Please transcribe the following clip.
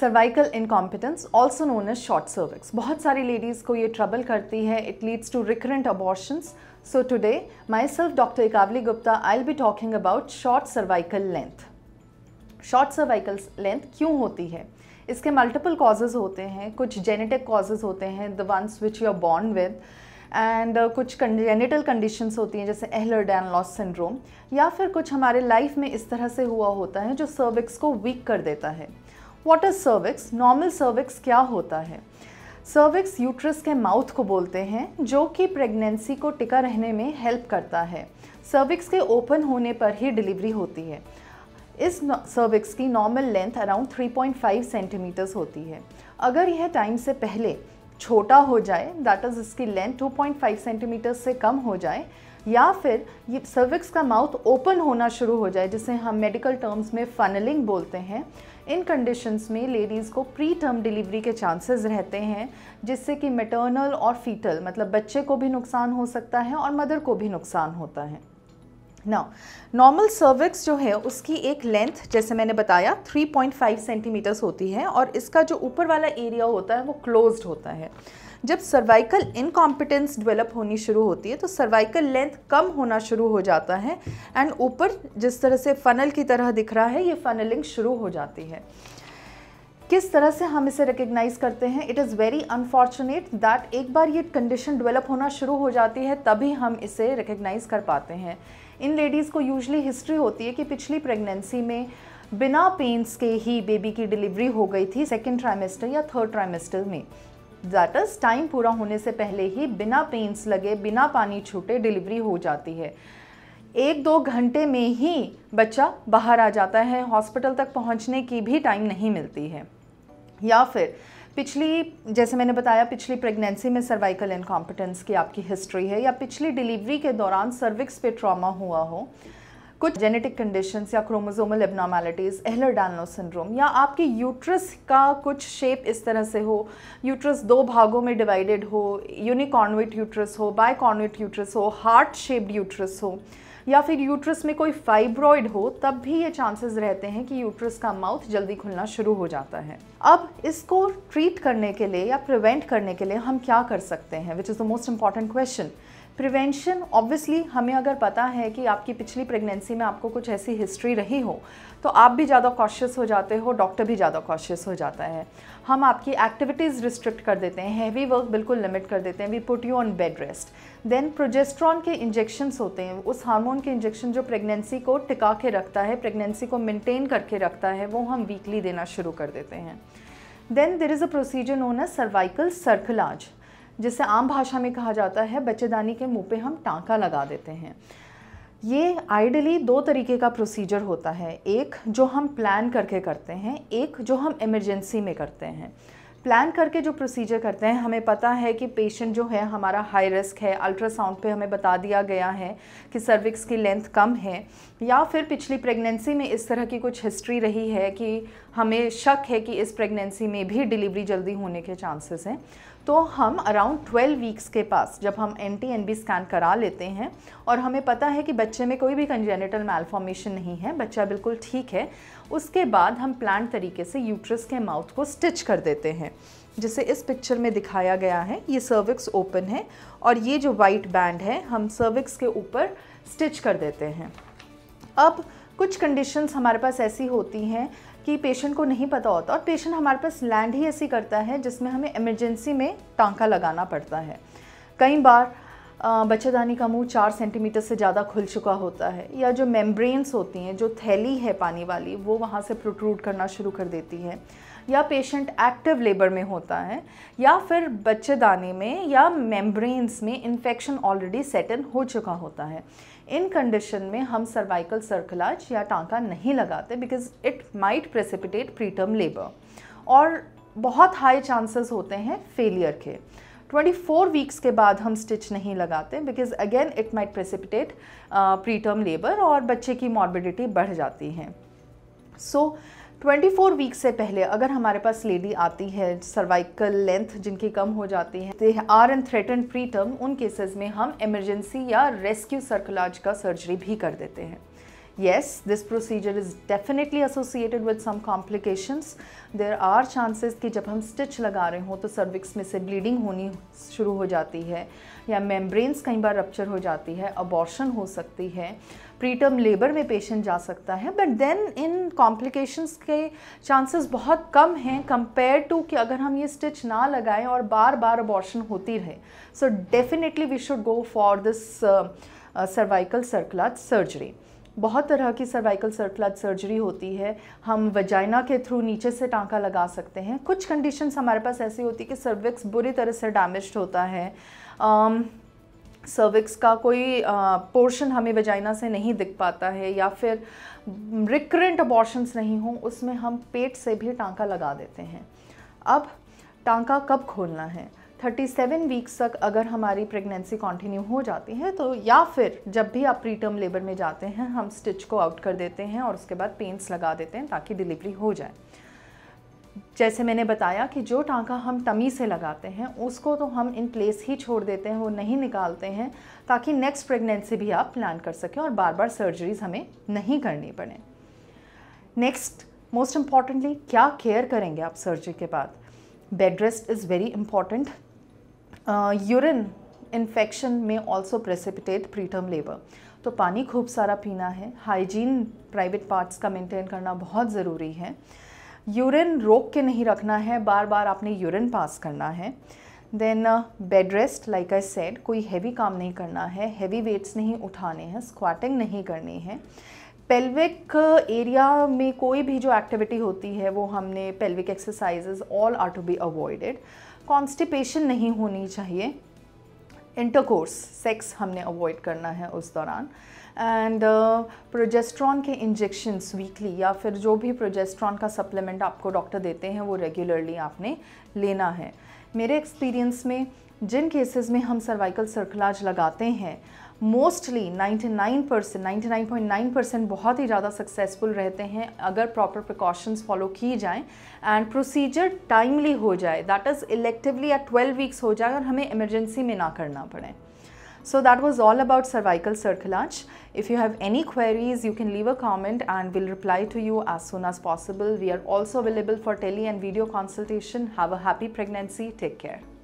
Cervical incompetence also known as short cervix बहुत सारी ladies को ये ट्रबल करती है it leads to recurrent abortions so today myself doctor Ekavali Gupta I will be talking about short cervical length short cervical length क्यों होती है इसके मल्टीपल कॉजेज होते हैं कुछ जेनेटिक कॉजेज होते हैं the ones which you are born with and कुछ जेनेटल कंडीशंस होती हैं जैसे एहलर डैन लॉस सिंड्रोम या फिर कुछ हमारे लाइफ में इस तरह से हुआ होता है जो सर्विक्स को वीक कर देता है what is cervix normal cervix क्या होता है सर्विक्स यूट्रस के माउथ को बोलते हैं जो कि प्रेगनेंसी को टिका रहने में हेल्प करता है सर्विक्स के ओपन होने पर ही डिलीवरी होती है इस सर्विक्स की नॉर्मल लेंथ अराउंड 3.5 सेंटीमीटर्स होती है अगर यह टाइम से पहले छोटा हो जाए दैट इज़ इसकी लेंथ 2.5 सेंटीमीटर्स से कम हो जाए या फिर ये सर्विक्स का माउथ ओपन होना शुरू हो जाए जिसे हम मेडिकल टर्म्स में फनलिंग बोलते हैं इन कंडीशंस में लेडीज़ को प्री टर्म डिलीवरी के चांसेस रहते हैं जिससे कि मेटर्नल और फीटल मतलब बच्चे को भी नुकसान हो सकता है और मदर को भी नुकसान होता है नाउ नॉर्मल सर्विक्स जो है उसकी एक लेंथ जैसे मैंने बताया 3.5 सेंटीमीटर्स होती है और इसका जो ऊपर वाला एरिया होता है वो क्लोज्ड होता है जब सर्वाइकल इनकॉम्पिटेंस डेवलप होनी शुरू होती है तो सर्वाइकल लेंथ कम होना शुरू हो जाता है एंड ऊपर जिस तरह से फ़नल की तरह दिख रहा है ये फ़नलिंग शुरू हो जाती है किस तरह से हम इसे रिकग्नाइज करते हैं it is very unfortunate that एक बार ये कंडीशन डेवलप होना शुरू हो जाती है तभी हम इसे रिकग्नाइज कर पाते हैं इन लेडीज़ को यूजली हिस्ट्री होती है कि पिछली प्रेगनेंसी में बिना पेंस के ही बेबी की डिलीवरी हो गई थी सेकेंड ट्राइमेस्टर या थर्ड ट्राइमेस्टर में दैट इज़ टाइम पूरा होने से पहले ही बिना पेंस लगे बिना पानी छूटे डिलीवरी हो जाती है एक दो घंटे में ही बच्चा बाहर आ जाता है हॉस्पिटल तक पहुंचने की भी टाइम नहीं मिलती है या फिर पिछली जैसे मैंने बताया पिछली प्रेगनेंसी में सर्वाइकल इनकॉम्पिटेंस की आपकी हिस्ट्री है या पिछली डिलीवरी के दौरान सर्विक्स पे ट्रॉमा हुआ हो कुछ जेनेटिक कंडीशंस या chromosomal abnormalities Ehlers Danlos syndrome या आपके यूट्रस का कुछ शेप इस तरह से हो यूट्रस दो भागों में डिवाइडेड हो यूनिकॉर्नविट यूट्रस हो कॉर्नविट यूट्रस हो हार्ट शेप्ड यूट्रस हो या फिर यूट्रस में कोई फाइब्रॉइड हो तब भी ये चांसेस रहते हैं कि यूट्रस का माउथ जल्दी खुलना शुरू हो जाता है अब इसको ट्रीट करने के लिए या प्रिवेंट करने के लिए हम क्या कर सकते हैं which is the most important question prevention obviously हमें अगर पता है कि आपकी पिछली प्रेगनेंसी में आपको कुछ ऐसी हिस्ट्री रही हो तो आप भी ज़्यादा कॉशियस हो जाते हो डॉक्टर भी ज़्यादा कॉशियस हो जाता है हम आपकी एक्टिविटीज़ रिस्ट्रिक्ट कर देते हैं हैवी वर्क बिल्कुल लिमिट कर देते हैं we put you on bed rest then progesterone के इंजेक्शंस होते हैं उस हार्मोन के इंजेक्शन जो प्रेगनेंसी को टिका के रखता है प्रेगनेंसी को मेंटेन करके रखता है वो हम वीकली देना शुरू कर देते हैं then there is a procedure known a cervical cerclage जिसे आम भाषा में कहा जाता है बच्चेदानी के मुँह पे हम टांका लगा देते हैं ये आइडली दो तरीके का प्रोसीजर होता है एक जो हम प्लान करके करते हैं एक जो हम इमरजेंसी में करते हैं प्लान करके जो प्रोसीजर करते हैं हमें पता है कि पेशेंट जो है हमारा हाई रिस्क है अल्ट्रासाउंड पे हमें बता दिया गया है कि सर्विक्स की लेंथ कम है या फिर पिछली प्रेगनेंसी में इस तरह की कुछ हिस्ट्री रही है कि हमें शक है कि इस प्रेगनेंसी में भी डिलीवरी जल्दी होने के चांसेस हैं तो हम अराउंड 12 वीक्स के पास जब हम एन टी स्कैन करा लेते हैं और हमें पता है कि बच्चे में कोई भी कंजेनिटल मेलफॉर्मेशन नहीं है बच्चा बिल्कुल ठीक है उसके बाद हम प्लान तरीके से यूट्रस के माउथ को स्टिच कर देते हैं जिसे इस पिक्चर में दिखाया गया है ये सर्विक्स ओपन है और ये जो वाइट बैंड है हम सर्विक्स के ऊपर स्टिच कर देते हैं अब कुछ कंडीशंस हमारे पास ऐसी होती हैं कि पेशेंट को नहीं पता होता और पेशेंट हमारे पास लैंड ही ऐसी करता है जिसमें हमें इमरजेंसी में टांका लगाना पड़ता है कई बार बच्चेदानी का मुंह चार सेंटीमीटर से ज़्यादा खुल चुका होता है या जो मेम्ब्रेन्स होती हैं जो थैली है पानी वाली वो वहाँ से प्रोट्रूड करना शुरू कर देती है या पेशेंट एक्टिव लेबर में होता है या फिर बच्चेदानी में या मेम्ब्रेन्स में इन्फेक्शन ऑलरेडी सेटन हो चुका होता है इन कंडीशन में हम सर्वाइकल सर्कलाज या टांका नहीं लगाते because it might precipitate preterm labour और बहुत हाई चांसेस होते हैं फेलियर के 24 वीक्स के बाद हम स्टिच नहीं लगाते because again it might precipitate preterm labour और बच्चे की मॉर्बिडिटी बढ़ जाती है सो so, 24 वीक से पहले अगर हमारे पास लेडी आती है सर्वाइकल लेंथ जिनकी कम हो जाती है they are and threatened preterm उन केसेस में हम इमरजेंसी या रेस्क्यू सर्कुलाज का सर्जरी भी कर देते हैं Yes, this procedure is definitely associated with some complications. There are chances कि जब हम stitch लगा रहे हों तो cervix में से bleeding होनी शुरू हो जाती है या membranes कई बार rupture हो जाती है abortion हो सकती है प्रीटर्म लेबर में पेशेंट जा सकता है बट देन इन कॉम्प्लिकेशंस के चांसेस बहुत कम हैं कंपेयर टू कि अगर हम ये स्टिच ना लगाएं और बार बार अबॉर्शन होती रहे so definitely we should go for this cervical circular surgery बहुत तरह की सर्वाइकल सर्कुलर सर्जरी होती है हम वजाइना के थ्रू नीचे से टांका लगा सकते हैं कुछ कंडीशंस हमारे पास ऐसी होती है कि सर्विक्स बुरी तरह से डैमेज होता है um, सर्विक्स का कोई पोर्शन हमें वजाइना से नहीं दिख पाता है या फिर रिकरेंट अबॉर्शंस नहीं हों उसमें हम पेट से भी टांका लगा देते हैं अब टांका कब खोलना है 37 वीक्स तक अगर हमारी प्रेगनेंसी कंटिन्यू हो जाती है तो या फिर जब भी आप प्रीटर्म लेबर में जाते हैं हम स्टिच को आउट कर देते हैं और उसके बाद पेंट्स लगा देते हैं ताकि डिलीवरी हो जाए जैसे मैंने बताया कि जो टांका हम टमी से लगाते हैं उसको तो हम इन प्लेस ही छोड़ देते हैं वो नहीं निकालते हैं ताकि नेक्स्ट प्रेगनेंसी भी आप प्लान कर सकें और बार बार सर्जरीज हमें नहीं करनी पड़े नेक्स्ट मोस्ट इम्पॉर्टेंटली क्या केयर करेंगे आप सर्जरी के बाद bed rest is very important urine infection में ऑल्सो प्रेसिपिटेट प्रीटर्म लेबर तो पानी खूब सारा पीना है हाइजीन प्राइवेट पार्ट्स का मेंटेन करना बहुत ज़रूरी है यूरिन रोक के नहीं रखना है बार बार आपने यूरिन पास करना है then bed rest like I said कोई हैवी काम नहीं करना है हैवी वेट्स नहीं उठाने हैं स्क्वाटिंग नहीं करनी है पेल्विक एरिया में कोई भी जो एक्टिविटी होती है वो हमने pelvic exercises all are to be avoided constipation नहीं होनी चाहिए इंटरकोर्स सेक्स हमने अवॉइड करना है उस दौरान एंड प्रोजेस्ट्रॉन uh, के इंजेक्शन्स वीकली या फिर जो भी प्रोजेस्ट्रॉन का सप्लीमेंट आपको डॉक्टर देते हैं वो रेगुलरली आपने लेना है मेरे एक्सपीरियंस में जिन केसेस में हम सर्वाइकल सर्कुलाज लगाते हैं मोस्टली 99 परसेंट 99.9 परसेंट बहुत ही ज़्यादा सक्सेसफुल रहते हैं अगर प्रॉपर प्रिकॉशंस फॉलो की जाएँ एंड प्रोसीजर टाइमली हो जाए दैट इज़ इलेक्टिवली या 12 वीक्स हो जाए और हमें इमरजेंसी में ना करना पड़े So that was all about cervical cerclage. If you have any queries, you can leave a comment and we'll reply to you as soon as possible. We are also available for tele and video consultation. Have a happy pregnancy. Take care.